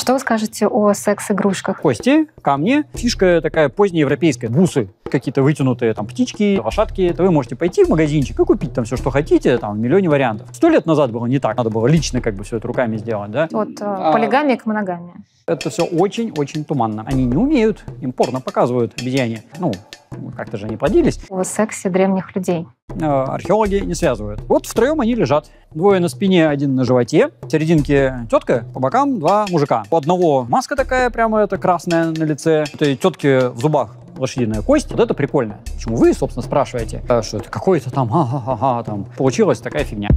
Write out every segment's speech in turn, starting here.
Что вы скажете о секс-игрушках? Кости, камни. Фишка такая позднеевропейская. Бусы какие-то вытянутые там птички, лошадки, то вы можете пойти в магазинчик и купить там все, что хотите, там в миллионе вариантов. Сто лет назад было не так, надо было лично как бы все это руками сделать, да? От э, а. полигамии к моногамии. Это все очень-очень туманно. Они не умеют, им порно показывают обезьяне. Ну, как-то же они плодились. О сексе древних людей. Э, археологи не связывают. Вот втроем они лежат. Двое на спине, один на животе. В серединке тетка, по бокам два мужика. У одного маска такая прямо, это красная на лице. этой тетки в зубах лошадиная кость. Вот это прикольно. Почему вы, собственно, спрашиваете, а что это какой-то там, а-а-а, там, получилась такая фигня.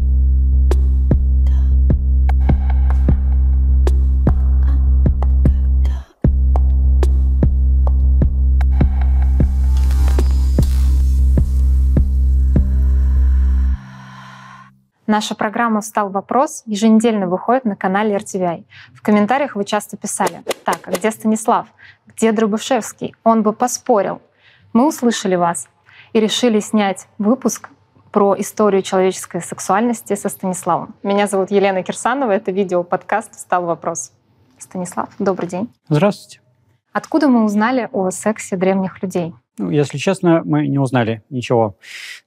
Наша программа «Встал вопрос» еженедельно выходит на канале RTVI. В комментариях вы часто писали «Так, а где Станислав? Где Дробышевский? Он бы поспорил. Мы услышали вас и решили снять выпуск про историю человеческой сексуальности со Станиславом. Меня зовут Елена Кирсанова, это видео подкаст «Встал вопрос». Станислав, добрый день. Здравствуйте. Откуда мы узнали о сексе древних людей? Ну, если честно, мы не узнали ничего.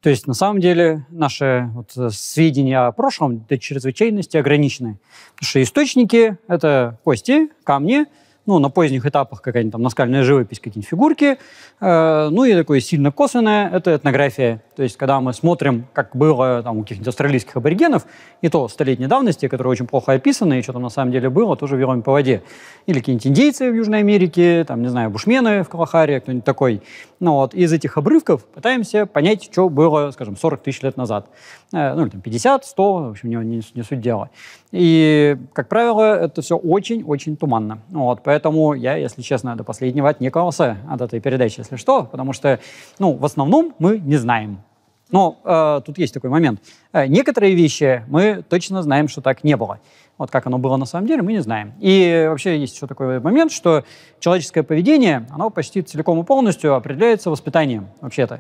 То есть, на самом деле, наши вот э, сведения о прошлом до чрезвычайности ограничены. Потому что источники — это кости, камни, ну, на поздних этапах какая-нибудь там наскальная живопись, какие-нибудь фигурки. Э, ну и такое сильно косвенное – это этнография. То есть, когда мы смотрим, как было там, у каких-нибудь австралийских аборигенов, и то столетней давности, которые очень плохо описаны, и что там на самом деле было, тоже вероятно по воде. Или какие-нибудь индейцы в Южной Америке, там, не знаю, бушмены в Калахаре, кто-нибудь такой. Ну вот, из этих обрывков пытаемся понять, что было, скажем, 40 тысяч лет назад. Э, ну, или там 50, 100, в общем, не, не, не суть дела. И, как правило, это все очень-очень туманно. Вот, поэтому я, если честно, до последнего отнекался от этой передачи, если что, потому что, ну, в основном мы не знаем, но ну, э, тут есть такой момент. Э, некоторые вещи мы точно знаем, что так не было. Вот как оно было на самом деле, мы не знаем. И вообще есть еще такой момент, что человеческое поведение, оно почти целиком и полностью определяется воспитанием, вообще-то.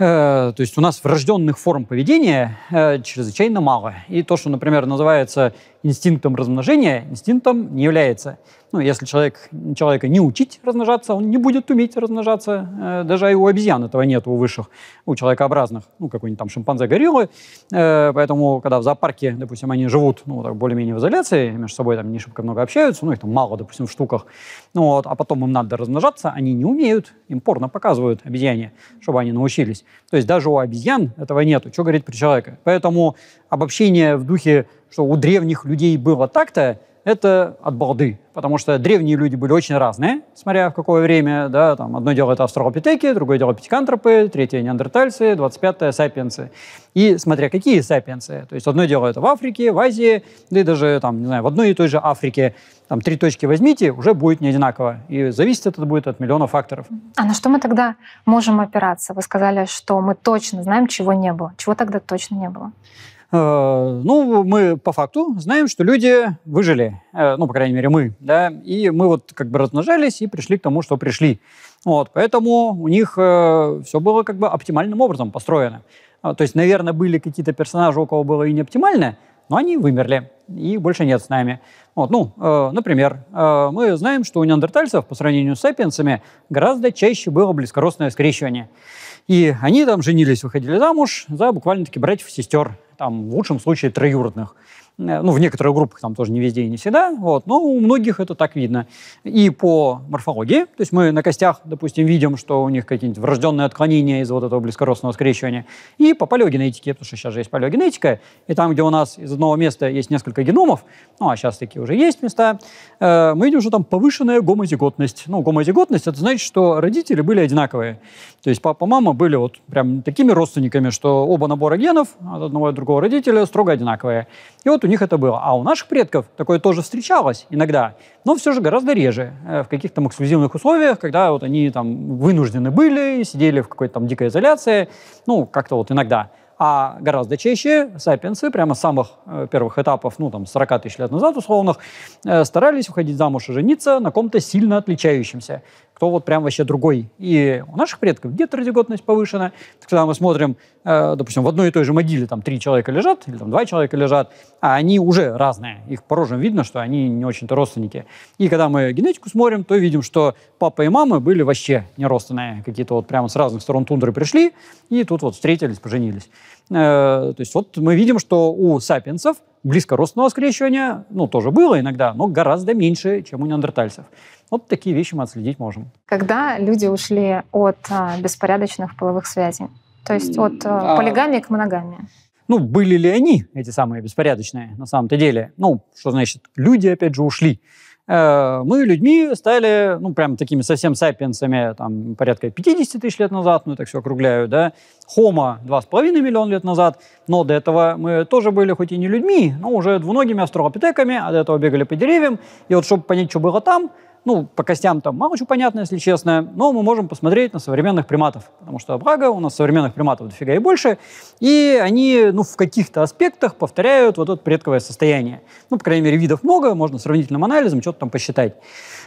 Э, то есть у нас врожденных форм поведения э, чрезвычайно мало. И то, что, например, называется инстинктом размножения, инстинктом не является. Ну, если человек, человека не учить размножаться, он не будет уметь размножаться. Э, даже и у обезьян этого нет, у высших, у человекообразных, ну, какой-нибудь там шимпанзе-гориллы, э, Э, поэтому, когда в зоопарке, допустим, они живут, ну, так, более-менее в изоляции, между собой там не шибко много общаются, ну, их там мало, допустим, в штуках, ну, вот, а потом им надо размножаться, они не умеют, им порно показывают обезьяне, чтобы они научились. То есть даже у обезьян этого нету, что говорить про человека. Поэтому обобщение в духе, что у древних людей было так-то, это от балды, потому что древние люди были очень разные, смотря в какое время, да, там одно дело это австралопитеки, другое дело пятикантропы, третье неандертальцы, двадцать пятое сапиенсы. И смотря какие сапиенсы, то есть одно дело это в Африке, в Азии, да и даже там, не знаю, в одной и той же Африке, там три точки возьмите, уже будет не одинаково. И зависит это будет от миллиона факторов. А на что мы тогда можем опираться? Вы сказали, что мы точно знаем, чего не было. Чего тогда точно не было? Э, ну, мы по факту знаем, что люди выжили, э, ну, по крайней мере, мы, да, и мы вот как бы размножались и пришли к тому, что пришли. Вот, поэтому у них э, все было как бы оптимальным образом построено. А, то есть, наверное, были какие-то персонажи, у кого было и не оптимально, но они вымерли, и больше нет с нами. Вот, ну, например, мы знаем, что у неандертальцев по сравнению с сапиенсами гораздо чаще было близкородственное скрещивание. И они там женились, выходили замуж за буквально-таки братьев и сестер, там в лучшем случае троюродных. Э, ну, в некоторых группах там тоже не везде и не всегда, вот, но у многих это так видно. И по морфологии, то есть мы на костях, допустим, видим, что у них какие-нибудь врожденные отклонения из вот этого близкородственного скрещивания, и по палеогенетике, потому что сейчас же есть палеогенетика, и там, где у нас из одного места есть несколько геномов, ну, а сейчас такие уже есть места, э, мы видим, что там повышенная гомозиготность. Ну, гомозиготность — это значит, что родители были одинаковые. То есть папа, мама были вот прям такими родственниками, что оба набора генов от одного и другого родителя строго одинаковые. И вот у них это было. А у наших предков такое тоже встречалось иногда, но все же гораздо реже. Э, в каких-то там эксклюзивных условиях, когда вот они там вынуждены были, сидели в какой-то там дикой изоляции, ну, как-то вот иногда. А гораздо чаще сапиенсы, прямо с самых э, первых этапов, ну, там, 40 тысяч лет назад условных, э, старались уходить замуж и жениться на ком-то сильно отличающемся кто вот прям вообще другой. И у наших предков где детородиготность повышена. Когда мы смотрим, э, допустим, в одной и той же могиле там три человека лежат, или там два человека лежат, а они уже разные. Их по рожам видно, что они не очень-то родственники. И когда мы генетику смотрим, то видим, что папа и мама были вообще не родственные. Какие-то вот прямо с разных сторон тундры пришли, и тут вот встретились, поженились. Э, то есть вот мы видим, что у сапиенсов близкородственного скрещивания, ну, тоже было иногда, но гораздо меньше, чем у неандертальцев. Вот такие вещи мы отследить можем. Когда люди ушли от а, беспорядочных половых связей? То есть от а... а. полигамии к моногамии? Ну, были ли они, эти самые беспорядочные, на самом-то деле? Ну, что значит, люди, опять же, ушли. Э, мы людьми стали, ну, прям такими совсем сапиенсами, там, порядка 50 тысяч лет назад, ну, это все округляю, да, Homo 2,5 миллиона лет назад, но до этого мы тоже были хоть и не людьми, но уже двуногими австралопитеками, а до этого бегали по деревьям, и вот чтобы понять, что было там, ну, по костям там мало чего понятно, если честно, но мы можем посмотреть на современных приматов, потому что, благо, у нас современных приматов дофига и больше, и они, ну, в каких-то аспектах повторяют вот это предковое состояние. Ну, по крайней мере, видов много, можно сравнительным анализом что-то там посчитать.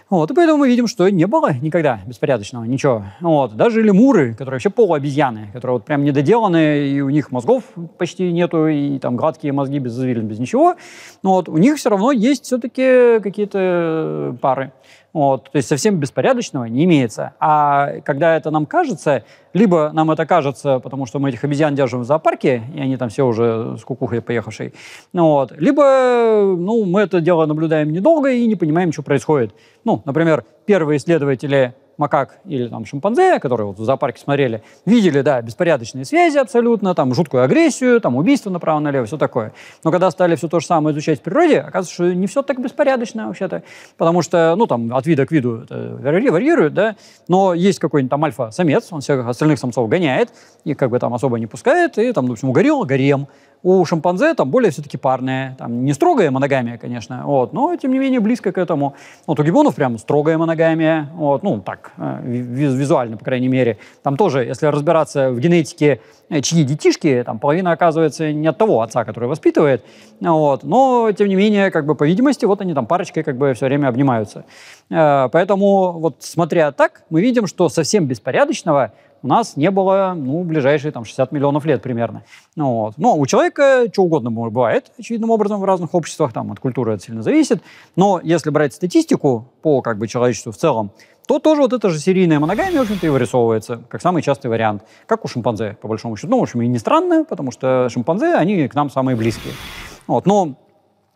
Вот, и поэтому мы видим, что не было никогда беспорядочного, ничего. Вот, даже лемуры, которые вообще полуобезьяны, которые вот прям недоделаны, и у них мозгов почти нету, и там гладкие мозги без извилин, без ничего, вот, у них все равно есть все-таки какие-то э, пары. Вот, то есть совсем беспорядочного не имеется. А когда это нам кажется, либо нам это кажется, потому что мы этих обезьян держим в зоопарке, и они там все уже с кукухой поехавшие, ну вот, либо ну, мы это дело наблюдаем недолго и не понимаем, что происходит. Ну, например, первые исследователи макак или там шимпанзе, которые вот в зоопарке смотрели, видели, да, беспорядочные связи абсолютно, там жуткую агрессию, там убийство направо-налево, все такое. Но когда стали все то же самое изучать в природе, оказывается, что не все так беспорядочно вообще-то, потому что, ну, там, от вида к виду варьирует, да, но есть какой-нибудь там альфа-самец, он всех остальных самцов гоняет, и как бы там особо не пускает, и там, ну, в общем горилла гарем, у шимпанзе там более все-таки парные, там не строгая моногамия, конечно, вот, но тем не менее близко к этому. Вот у гибонов прям строгая моногамия, вот, ну так, э, визуально, по крайней мере. Там тоже, если разбираться в генетике, э, чьи детишки, там половина оказывается не от того отца, который воспитывает, вот, но тем не менее, как бы по видимости, вот они там парочкой как бы все время обнимаются. Э, поэтому вот смотря так, мы видим, что совсем беспорядочного у нас не было, ну, ближайшие там 60 миллионов лет примерно. ну Вот. Но у человека что угодно бывает, очевидным образом, в разных обществах, там от культуры это сильно зависит. Но если брать статистику по как бы человечеству в целом, то тоже вот эта же серийная моногамия, в общем-то, и вырисовывается, как самый частый вариант, как у шимпанзе, по большому счету. Ну, в общем, и не странно, потому что шимпанзе, они к нам самые близкие. Вот. Но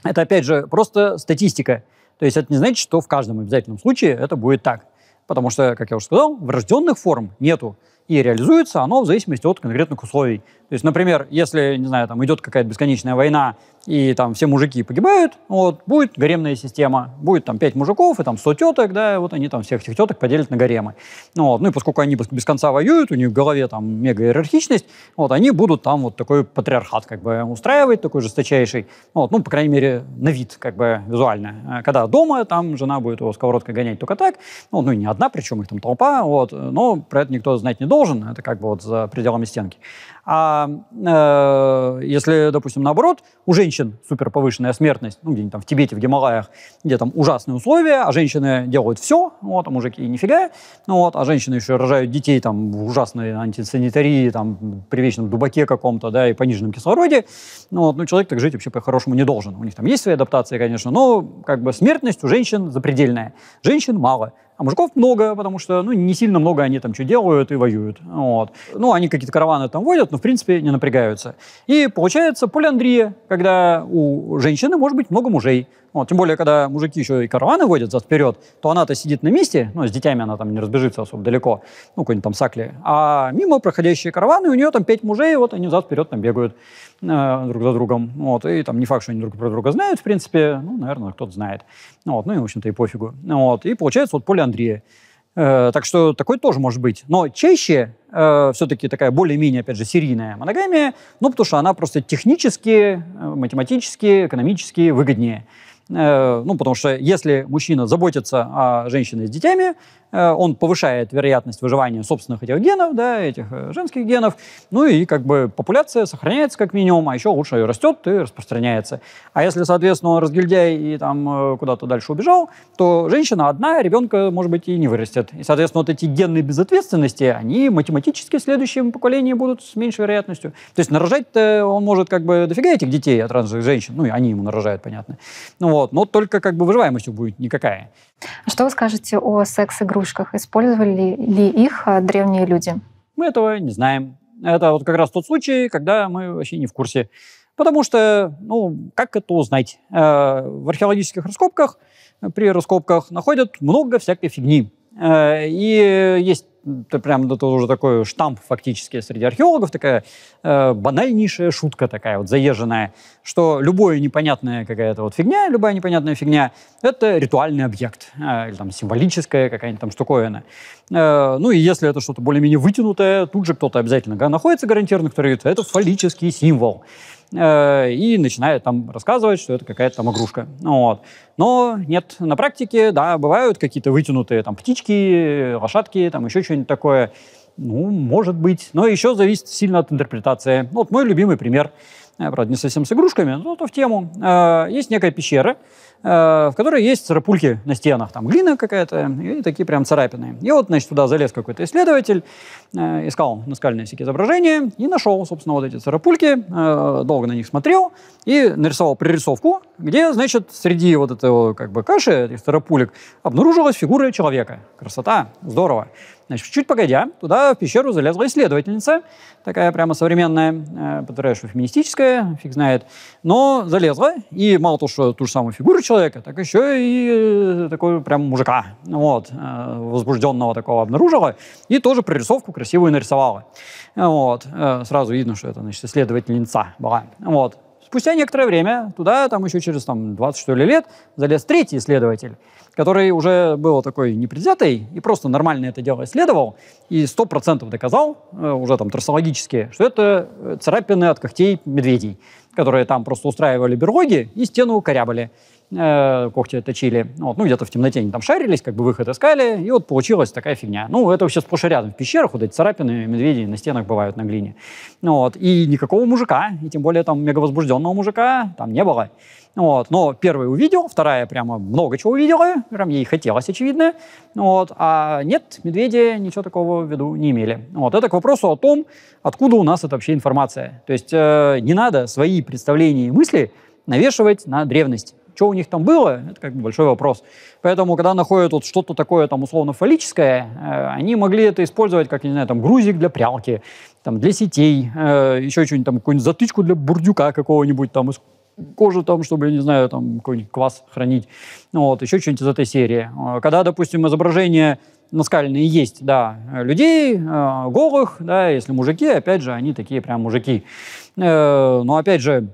это, опять же, просто статистика. То есть это не значит, что в каждом обязательном случае это будет так потому что, как я уже сказал, врожденных форм нету и реализуется оно в зависимости от конкретных условий. То есть, например, если, не знаю, там идет какая-то бесконечная война, и там все мужики погибают, вот, будет гаремная система, будет там пять мужиков и там сто теток, да, вот они там всех этих теток поделят на гаремы. Ну, вот, ну и поскольку они без конца воюют, у них в голове там мега иерархичность, вот, они будут там вот такой патриархат как бы устраивать, такой жесточайший, вот, ну, по крайней мере, на вид как бы визуально. Э, когда дома, там жена будет его сковородкой гонять только так, ну, ну и не одна, причем их там толпа, вот, но про это никто знать не должен, должен, это как бы вот за пределами стенки. А э, если, допустим, наоборот, у женщин супер повышенная смертность, ну, где-нибудь там в Тибете, в Гималаях, где там ужасные условия, а женщины делают все, ну, вот, а мужики нифига, ну, вот, а женщины еще рожают детей там в ужасной антисанитарии, там, при вечном дубаке каком-то, да, и пониженном кислороде, ну, вот, ну, человек так жить вообще по-хорошему не должен. У них там есть свои адаптации, конечно, но, как бы, смертность у женщин запредельная. Женщин мало, а мужиков много, потому что, ну, не сильно много они там что делают и воюют. Вот. Ну, они какие-то караваны там водят, но, в принципе, не напрягаются. И получается полиандрия, когда у женщины может быть много мужей. Вот, тем более, когда мужики еще и караваны водят зад вперед, то она-то сидит на месте, ну, с детьми она там не разбежится особо далеко, ну, какой-нибудь там сакли. А мимо проходящие караваны, у нее там пять мужей, вот они зад вперед там бегают э, друг за другом. Вот, и там не факт, что они друг про друга знают, в принципе, ну, наверное, кто-то знает. Вот, ну, и, в общем-то, и пофигу. Вот, и получается вот полиандрия Андрея. Э, так что такой тоже может быть. Но чаще э, все-таки такая более-менее, опять же, серийная моногамия, ну, потому что она просто технически, э, математически, экономически выгоднее. Э, ну, потому что если мужчина заботится о женщине с детьми, Э, он повышает вероятность выживания собственных этих генов, да, этих э, женских генов, ну и как бы популяция сохраняется как минимум, а еще лучше растет и распространяется. А если, соответственно, он разгильдяй и там э, куда-то дальше убежал, то женщина одна, ребенка, может быть, и не вырастет. И, соответственно, вот эти генные безответственности, они математически в следующем поколении будут с меньшей вероятностью. То есть нарожать-то он может как бы дофига этих детей от разных женщин, ну и они ему нарожают, понятно. Ну вот, но только как бы выживаемость будет никакая. А что вы скажете о секс-игру игрушках? Использовали ли их а, древние люди? Мы этого не знаем. Это вот как раз тот случай, когда мы вообще не в курсе. Потому что, ну, как это узнать? Э, в археологических раскопках, при раскопках находят много всякой фигни. Э, и есть это прям это ну, уже такой штамп фактически среди археологов, такая э, банальнейшая шутка такая вот заезженная, что любая непонятная какая-то вот фигня, любая непонятная фигня, это ритуальный объект, э, или там символическая какая-нибудь там штуковина. Э, ну и если это что-то более-менее вытянутое, тут же кто-то обязательно находится гарантированно, который говорит, это фаллический символ. Э, и начинает там рассказывать, что это какая-то там игрушка. Вот. Но нет, на практике, да, бывают какие-то вытянутые там птички, лошадки, там еще что-нибудь такое. Ну, может быть. Но еще зависит сильно от интерпретации. Вот мой любимый пример. Э, правда, не совсем с игрушками, но то в тему. Э, есть некая пещера, э, в которой есть царапульки на стенах, там глина какая-то, и такие прям царапины. И вот, значит, туда залез какой-то исследователь, искал наскальные всякие изображения и нашел, собственно, вот эти царапульки, долго на них смотрел и нарисовал прорисовку, где, значит, среди вот этого как бы каши, этих царапулек, обнаружилась фигура человека. Красота, здорово. Значит, чуть погодя, туда в пещеру залезла исследовательница, такая прямо современная, э, повторяю, что феминистическая, фиг знает, но залезла, и мало того, что ту же самую фигуру человека, так еще и э, такой прям мужика, вот, э, возбужденного такого обнаружила, и тоже прорисовку красивую нарисовала. Вот, сразу видно, что это, значит, исследовательница была. Вот, Спустя некоторое время, туда, там еще через там, 20 что ли лет, залез третий исследователь, который уже был такой непредвзятый и просто нормально это дело исследовал и 100% доказал, э, уже там трассологически, что это э, царапины от когтей медведей, которые там просто устраивали берлоги и стену корябали э, когти точили. Вот, ну, где-то в темноте они там шарились, как бы выход искали, и вот получилась такая фигня. Ну, это вообще сплошь и рядом в пещерах, вот эти царапины медведей на стенах бывают на глине. Ну, вот, и никакого мужика, и тем более там мегавозбужденного мужика там не было. Ну, вот. Но первая увидел, вторая прямо много чего увидела, прям ей хотелось, очевидно. Ну, вот. А нет, медведи ничего такого в виду не имели. Вот. Это к вопросу о том, откуда у нас это вообще информация. То есть э, не надо свои представления и мысли навешивать на древность. Что у них там было, это как бы большой вопрос. Поэтому, когда находят вот что-то такое там условно-фаллическое, э, они могли это использовать как, не знаю, там грузик для прялки, там для сетей, э, еще что-нибудь там, какую-нибудь затычку для бурдюка какого-нибудь там из кожи там, чтобы, я не знаю, там какой-нибудь квас хранить. Вот, еще что-нибудь из этой серии. Э, когда, допустим, изображение наскальные есть, да, э, людей, э, голых, да, если мужики, опять же, они такие прям мужики. Э, но опять же,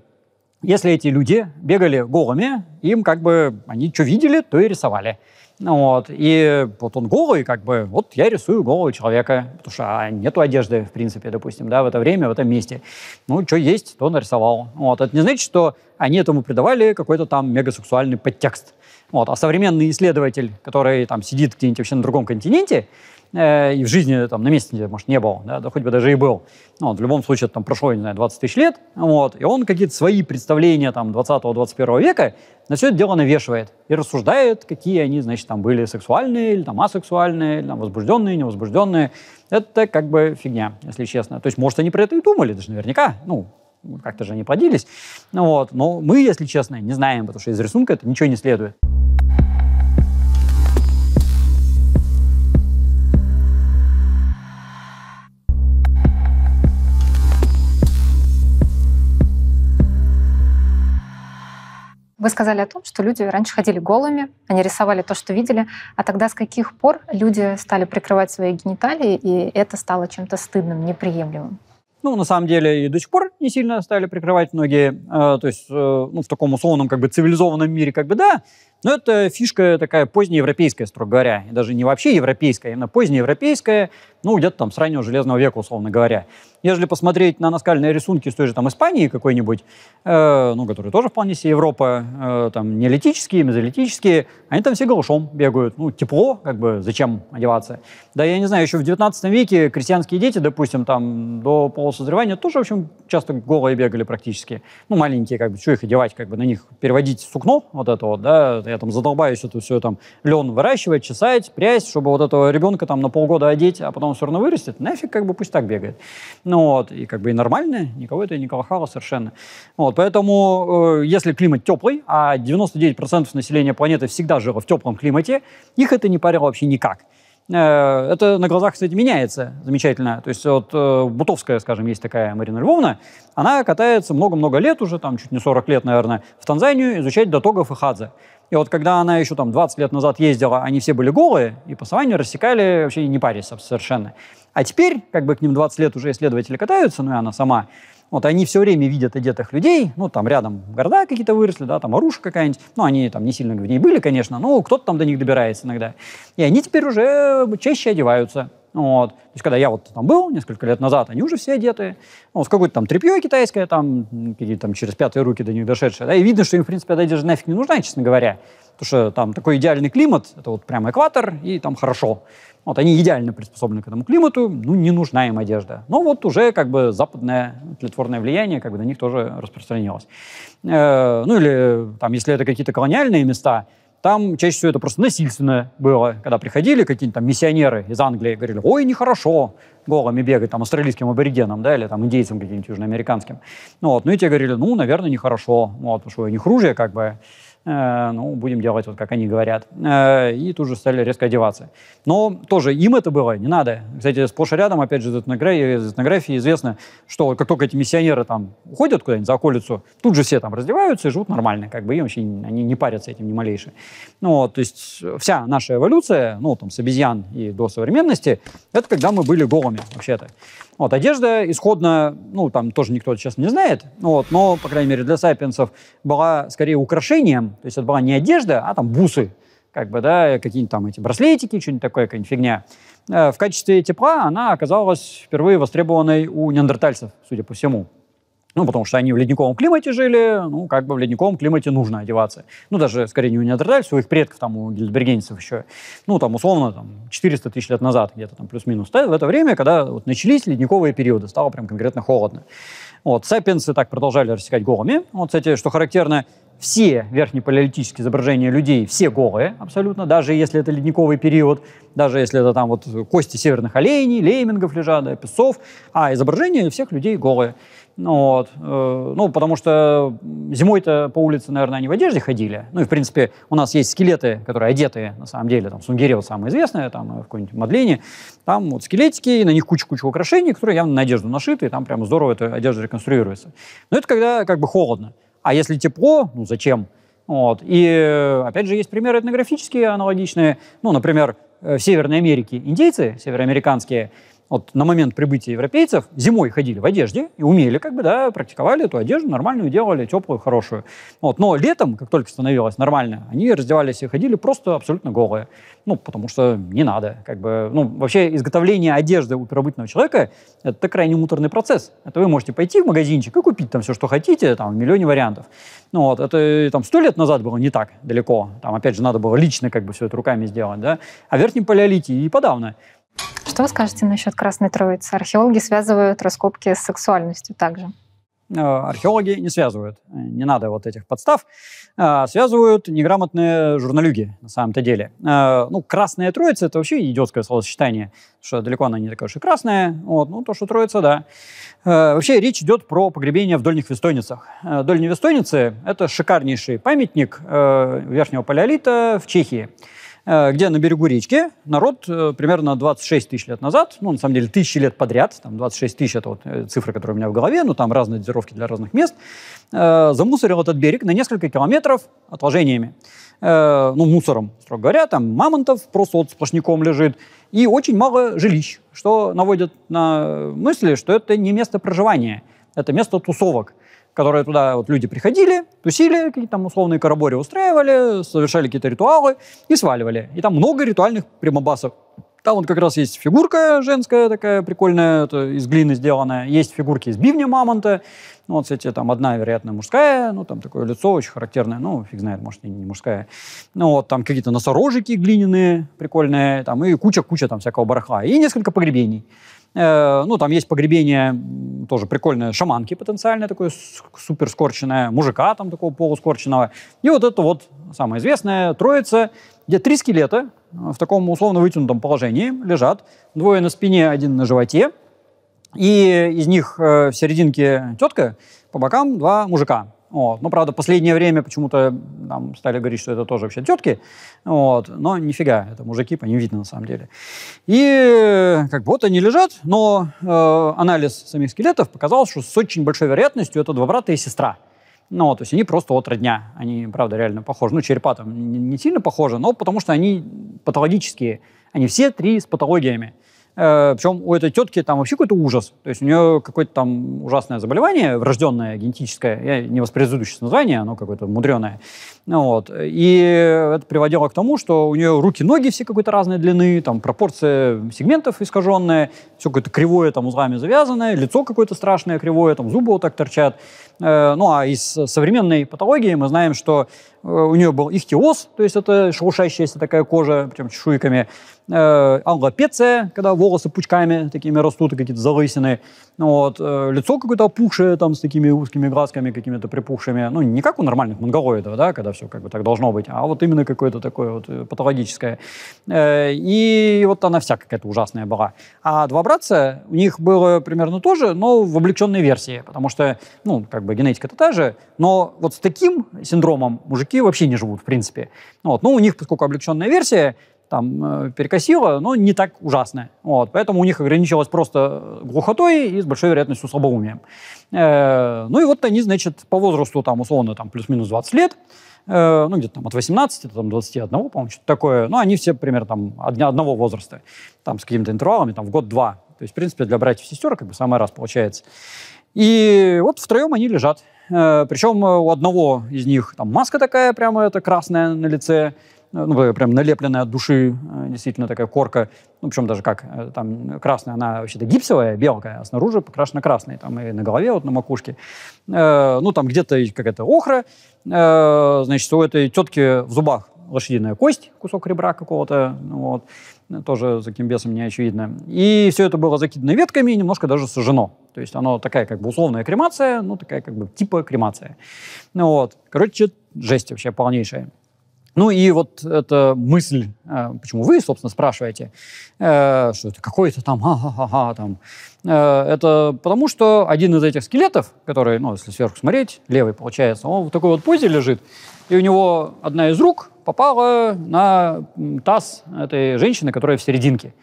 если эти люди бегали голыми, им как бы они что видели, то и рисовали. Ну вот. И вот он голый, как бы, вот я рисую голого человека, потому что а, нету одежды, в принципе, допустим, да, в это время, в этом месте. Ну, что есть, то нарисовал. Вот. Это не значит, что они этому придавали какой-то там мегасексуальный подтекст. Вот. А современный исследователь, который там сидит где-нибудь вообще на другом континенте, Э, и в жизни там на месте, может, не был, да, да хоть бы даже и был. Ну, вот, в любом случае, там прошло, не знаю, 20 тысяч лет, вот, и он какие-то свои представления там 20-21 века на все это дело навешивает и рассуждает, какие они, значит, там были сексуальные или там асексуальные, или там возбужденные, невозбужденные. Это как бы фигня, если честно. То есть, может, они про это и думали даже наверняка, ну, как-то же они поделись. Ну, вот. Но мы, если честно, не знаем, потому что из рисунка это ничего не следует. Вы сказали о том, что люди раньше ходили голыми, они рисовали то, что видели. А тогда с каких пор люди стали прикрывать свои гениталии, и это стало чем-то стыдным, неприемлемым? Ну, на самом деле, и до сих пор не сильно стали прикрывать многие. Э, то есть, э, ну, в таком условном, как бы, цивилизованном мире, как бы, да. Но это фишка такая позднеевропейская, строго говоря. И даже не вообще европейская, а именно позднеевропейская, ну, где-то там с раннего Железного века, условно говоря. Ежели посмотреть на наскальные рисунки с той же там Испании какой-нибудь, э, ну, которые тоже вполне себе Европа, э, там, неолитические, мезолитические, они там все голышом бегают. Ну, тепло, как бы, зачем одеваться? Да, я не знаю, еще в 19 веке крестьянские дети, допустим, там, до полусозревания тоже, в общем, часто голые бегали практически. Ну, маленькие, как бы, что их одевать, как бы, на них переводить сукно вот это вот, да, я там задолбаюсь это все там лен выращивать, чесать, прясть, чтобы вот этого ребенка там на полгода одеть, а потом все равно вырастет, нафиг, как бы, пусть так бегает. Ну, ну, вот, и как бы и нормально, никого это не колыхало совершенно. Вот, поэтому, э, если климат теплый, а 99% населения планеты всегда жило в теплом климате, их это не парило вообще никак. Э, это на глазах, кстати, меняется замечательно. То есть вот э, Бутовская, скажем, есть такая Марина Львовна, она катается много-много лет уже, там чуть не 40 лет, наверное, в Танзанию изучать датогов и хадзе. И вот когда она еще там 20 лет назад ездила, они все были голые, и по саванне рассекали вообще не парясь совершенно. А теперь, как бы к ним 20 лет уже исследователи катаются, ну и она сама, вот они все время видят одетых людей, ну там рядом города какие-то выросли, да, там оружие какая-нибудь, ну они там не сильно в ней были, конечно, но кто-то там до них добирается иногда. И они теперь уже чаще одеваются, вот. То есть, когда я вот там был несколько лет назад, они уже все одеты. Ну, с какой-то там тряпьей китайское, там, какие-то там через пятые руки до них дошедшие. Да, и видно, что им, в принципе, одежда нафиг не нужна, честно говоря. Потому что там такой идеальный климат, это вот прямо экватор, и там хорошо. Вот они идеально приспособлены к этому климату, ну, не нужна им одежда. Но вот уже как бы западное тлетворное влияние как бы на них тоже распространилось. Э, ну, или там, если это какие-то колониальные места, там чаще всего это просто насильственно было, когда приходили какие-нибудь там миссионеры из Англии, говорили, ой, нехорошо голыми бегать там австралийским аборигенам, да, или там индейцам каким-нибудь южноамериканским. Ну вот, ну и те говорили, ну, наверное, нехорошо, вот, потому что у них ружье как бы Э, ну, будем делать, вот как они говорят. Э, и тут же стали резко одеваться. Но тоже им это было не надо. Кстати, сплошь и рядом, опять же, из этнографии известно, что как только эти миссионеры там уходят куда-нибудь за околицу, тут же все там раздеваются и живут нормально, как бы и вообще они не парятся этим ни малейшее. Ну, вот, то есть вся наша эволюция, ну, там, с обезьян и до современности, это когда мы были голыми, вообще-то. Вот, одежда исходно, ну, там тоже никто сейчас не знает, вот, но, по крайней мере, для сапиенсов была скорее украшением, то есть это была не одежда, а там бусы, как бы, да, какие-нибудь там эти браслетики, что-нибудь такое, какая-нибудь фигня. Э, в качестве тепла она оказалась впервые востребованной у неандертальцев, судя по всему. Ну, потому что они в ледниковом климате жили, ну, как бы в ледниковом климате нужно одеваться. Ну, даже, скорее, не у неандертальцев, у их предков, там, у гильдбергенцев еще, ну, там, условно, там, 400 тысяч лет назад где-то там плюс-минус. В это время, когда вот начались ледниковые периоды, стало прям конкретно холодно. Вот, сапиенсы так продолжали рассекать голыми. Вот, кстати, что характерно, все верхнепалеолитические изображения людей, все голые абсолютно, даже если это ледниковый период, даже если это там вот кости северных оленей, леймингов лежат, да, песцов, а изображения всех людей голые. Ну вот. Э, ну, потому что зимой-то по улице, наверное, они в одежде ходили. Ну, и, в принципе, у нас есть скелеты, которые одетые, на самом деле. Там Сунгирева самое известное, там в какой-нибудь Мадлине. Там вот скелетики, и на них куча-куча украшений, которые явно на одежду нашиты, и там прям здорово эта одежда реконструируется. Но это когда как бы холодно. А если тепло, ну, зачем? Вот. И, опять же, есть примеры этнографические аналогичные. Ну, например, э, в Северной Америке индейцы североамериканские – вот на момент прибытия европейцев зимой ходили в одежде и умели, как бы, да, практиковали эту одежду, нормальную делали, теплую, хорошую. Вот. Но летом, как только становилось нормально, они раздевались и ходили просто абсолютно голые. Ну, потому что не надо, как бы, ну, вообще изготовление одежды у первобытного человека – это крайне муторный процесс. Это вы можете пойти в магазинчик и купить там все, что хотите, там, в миллионе вариантов. Ну, вот, это там сто лет назад было не так далеко. Там, опять же, надо было лично как бы все это руками сделать, да. А в верхнем палеолите и подавно. Что вы скажете насчет Красной Троицы? Археологи связывают раскопки с сексуальностью также. Э, археологи не связывают, э, не надо вот этих подстав, э, связывают неграмотные журналюги на самом-то деле. Ну, красная троица – это вообще идиотское словосочетание, что далеко она не такая уж и красная, вот, ну, то, что троица, да. Вообще речь идет про погребение в Дольних Вестойницах. Дольние Вестойницы – это шикарнейший памятник верхнего палеолита в Чехии – Э, где на берегу речки народ э, примерно 26 тысяч лет назад, ну, на самом деле, тысячи лет подряд, там 26 тысяч – это вот э, цифра, которая у меня в голове, ну, там разные дозировки для разных мест, замусорил этот берег на несколько километров отложениями. ну, мусором, строго говоря, там мамонтов просто вот сплошняком лежит, и очень мало жилищ, что наводит на мысли, что это не место проживания, это место тусовок – которые туда вот люди приходили, тусили, какие-то там условные карабори устраивали, совершали какие-то ритуалы и сваливали. И там много ритуальных прямобасов там вот как раз есть фигурка женская такая прикольная, это из глины сделанная. Есть фигурки из бивня мамонта. Ну, вот, кстати, там одна, вероятно, мужская. Ну, там такое лицо очень характерное. Ну, фиг знает, может, и не мужская. Ну, вот там какие-то носорожики глиняные прикольные. Там и куча-куча там всякого барахла. И несколько погребений. Э, ну, там есть погребение тоже прикольное, шаманки потенциальное такое супер мужика там такого полускорченного. И вот это вот самое известное, троица, где три скелета э, в таком условно вытянутом положении лежат, двое на спине, один на животе, и из них э, в серединке тетка, по бокам два мужика. Вот. но ну, правда, последнее время почему-то нам стали говорить, что это тоже вообще тетки. Вот. Но нифига, это мужики, по ним видно на самом деле. И э, как бы вот они лежат, но э, анализ самих скелетов показал, что с очень большой вероятностью это два брата и сестра. Ну, то есть они просто от родня. Они, правда, реально похожи. Ну, черепа там не, не сильно похожи, но потому что они патологические. Они все три с патологиями. Э, причем у этой тетки там вообще какой-то ужас. То есть у нее какое-то там ужасное заболевание, врожденное, генетическое. Я не воспроизведу сейчас название, оно какое-то мудреное. Ну вот. И это приводило к тому, что у нее руки-ноги все какой-то разной длины, там пропорции сегментов искаженные, все какое-то кривое там узлами завязанное, лицо какое-то страшное кривое, там зубы вот так торчат. Э, ну а из современной патологии мы знаем, что э, у нее был ихтиоз, то есть это шелушащаяся такая кожа, прям чешуйками, э, а когда волосы пучками такими растут, какие-то залысины, ну вот, э, лицо какое-то опухшее, там, с такими узкими глазками какими-то припухшими, ну, не как у нормальных монголоидов, да, когда все как бы так должно быть, а вот именно какое-то такое вот э, патологическое. Э, и вот она вся какая-то ужасная была. А два братца, у них было примерно то же, но в облегченной версии, потому что, ну, как бы генетика-то та же, но вот с таким синдромом мужики вообще не живут, в принципе. Вот. Ну, у них, поскольку облегченная версия, там э, перекосило, но не так ужасно. Вот, поэтому у них ограничилось просто э, глухотой и с большой вероятностью слабоумием. Э, ну и вот они, значит, по возрасту там условно там плюс-минус 20 лет, э, ну где-то там от 18 до там, 21, по-моему, что-то такое. Ну они все примерно там одного возраста, там с какими-то интервалами, там в год-два. То есть, в принципе, для братьев и сестер как бы самый раз получается. И вот втроем они лежат. Э, причем э, у одного из них там маска такая прямо, это красная на лице, Э, ну, прям налепленная от души, э, действительно такая корка, ну, причем даже как, э, там красная, она вообще-то гипсовая, белка, а снаружи покрашена красной, там и на голове, вот на макушке. Э, ну, там где-то какая-то охра, э, значит, у этой тетки в зубах лошадиная кость, кусок ребра какого-то, ну, вот, тоже за каким бесом не очевидно. И все это было закидано ветками и немножко даже сожжено. То есть оно такая как бы условная кремация, ну такая как бы типа кремация. Ну вот, короче, жесть вообще полнейшая. Ну и вот эта мысль, э, почему вы, собственно, спрашиваете, э, что это какой-то там ха-ха-ха там. Э, это потому, что один из этих скелетов, который, ну, если сверху смотреть, левый получается, он в такой вот позе лежит, и у него одна из рук попала на таз этой женщины, которая в серединке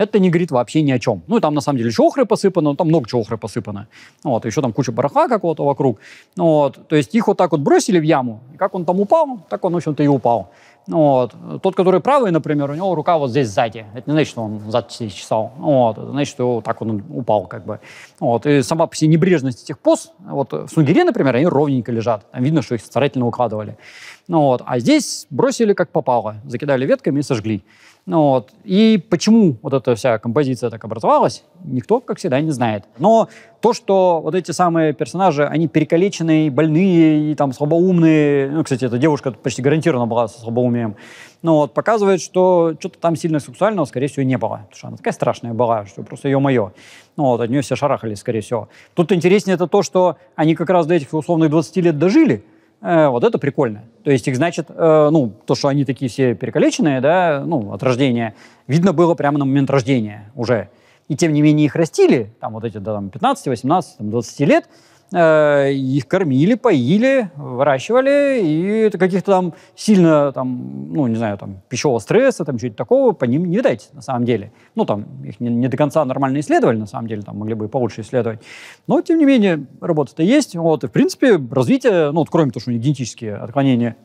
это не говорит вообще ни о чем. Ну, и там, на самом деле, чохры охры посыпано, ну, там много чохры охры посыпано. Вот, еще там куча барахла какого-то вокруг. Вот, то есть их вот так вот бросили в яму, и как он там упал, так он, в общем-то, и упал. Вот. Тот, который правый, например, у него рука вот здесь сзади. Это не значит, что он зад чесал. Вот. Это значит, что так он упал как бы. Вот. И сама по себе небрежность этих поз, вот в сунгире, например, они ровненько лежат. Там видно, что их старательно укладывали. Ну вот. А здесь бросили как попало, закидали ветками и сожгли. Ну вот. И почему вот эта вся композиция так образовалась, никто, как всегда, не знает. Но то, что вот эти самые персонажи, они перекалеченные, больные и там слабоумные, ну, кстати, эта девушка почти гарантированно была со слабоумием, ну, вот, показывает, что что-то там сильно сексуального, скорее всего, не было. Потому что она такая страшная была, что просто ее мое. Ну, вот, от нее все шарахались, скорее всего. Тут интереснее это то, что они как раз до этих условных 20 лет дожили, Э, вот это прикольно. То есть их, значит, э, ну, то, что они такие все перекалеченные, да, ну, от рождения, видно было прямо на момент рождения уже. И тем не менее их растили, там вот эти, да, там, 15, 18, там, 20 лет, Э, их кормили, поили, выращивали, и каких-то там сильно, там, ну, не знаю, там, пищевого стресса, там, чего-то такого по ним не видать, на самом деле. Ну, там, их не, не до конца нормально исследовали, на самом деле, там, могли бы и получше исследовать. Но, тем не менее, работа-то есть, вот, и, в принципе, развитие, ну, вот, кроме того, что у них генетические отклонения,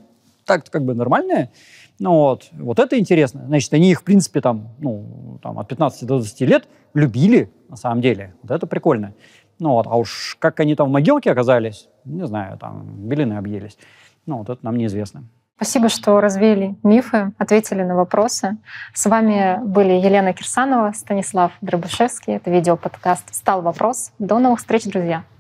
так-то как бы нормальное, ну, вот, вот это интересно. Значит, они их, в принципе, там, ну, там, от 15 до 20 лет любили, на самом деле. Вот это прикольно. Ну вот, а уж как они там в могилке оказались, не знаю, там белины объелись. Ну вот это нам неизвестно. Спасибо, что развеяли мифы, ответили на вопросы. С вами были Елена Кирсанова, Станислав Дробышевский. Это видео-подкаст «Стал вопрос». До новых встреч, друзья!